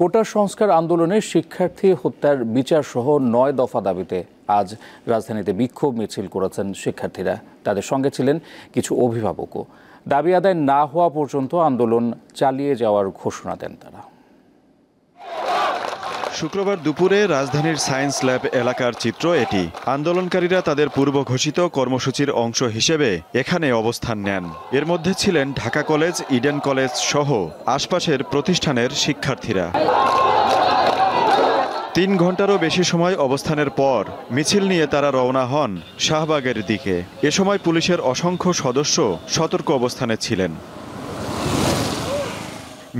কোটা সংস্কার আন্দোলনে শিক্ষার্থী হত্যার বিচার সহ নয় দফা দাবিতে আজ রাজধানীতে বিক্ষোভ মিছিল করেছেন শিক্ষার্থীরা তাদের সঙ্গে ছিলেন কিছু অভিভাবকও দাবি আদায় না হওয়া পর্যন্ত আন্দোলন চালিয়ে যাওয়ার ঘোষণা দেন তারা শুক্রবার দুপুরে রাজধানীর সায়েন্স ল্যাব এলাকার চিত্র এটি আন্দোলনকারীরা তাদের পূর্ব ঘোষিত কর্মসূচির অংশ হিসেবে এখানে অবস্থান নেন এর মধ্যে ছিলেন ঢাকা কলেজ ইডেন কলেজ সহ আশপাশের প্রতিষ্ঠানের শিক্ষার্থীরা তিন ঘন্টারও বেশি সময় অবস্থানের পর মিছিল নিয়ে তারা রওনা হন শাহবাগের দিকে এ সময় পুলিশের অসংখ্য সদস্য সতর্ক অবস্থানে ছিলেন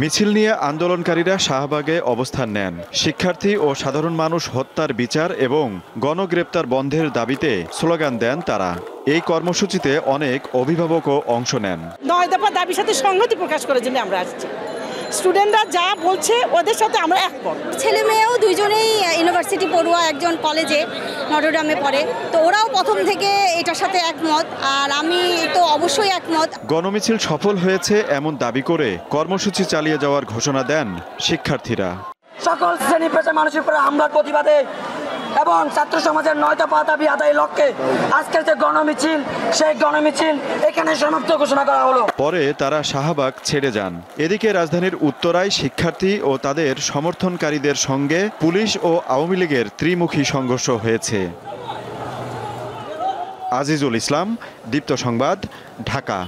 মিছিল নিয়ে আন্দোলনকারীরা শাহবাগে অবস্থান নেন শিক্ষার্থী ও সাধারণ মানুষ হত্যার বিচার এবং গণগ্রেপ্তার বন্ধের দাবিতে স্লোগান দেন তারা এই কর্মসূচিতে অনেক অভিভাবকও অংশ নেন নয় দফা দাবির সাথে সংহতি প্রকাশ করার জন্য আমরা আসছি স্টুডেন্টরা যা বলছে ওদের সাথে আমরা একমত ছেলে মেয়েও দুইজনেই ইউনিভার্সিটি পড়ুয়া একজন কলেজে নটরডামে পড়ে তো ওরাও প্রথম থেকে এটার সাথে একমত আর আমি তো অবশ্যই একমত গণমিছিল সফল হয়েছে এমন দাবি করে কর্মসূচি চালিয়ে যাওয়ার ঘোষণা দেন শিক্ষার্থীরা সকল শ্রেণী পেশা মানুষের উপরে হামলার প্রতিবাদে এবং ছাত্র সমাজের নয়টা পা দাবি আদায় লক্ষ্যে আজকের যে গণমিছিল সেই গণমিছিল এখানে সমাপ্ত ঘোষণা করা হলো পরে তারা শাহবাগ ছেড়ে যান এদিকে রাজধানীর উত্তরায় শিক্ষার্থী ও তাদের সমর্থনকারীদের সঙ্গে পুলিশ ও আওয়ামী লীগের ত্রিমুখী সংঘর্ষ হয়েছে আজিজুল ইসলাম দীপ্ত সংবাদ ঢাকা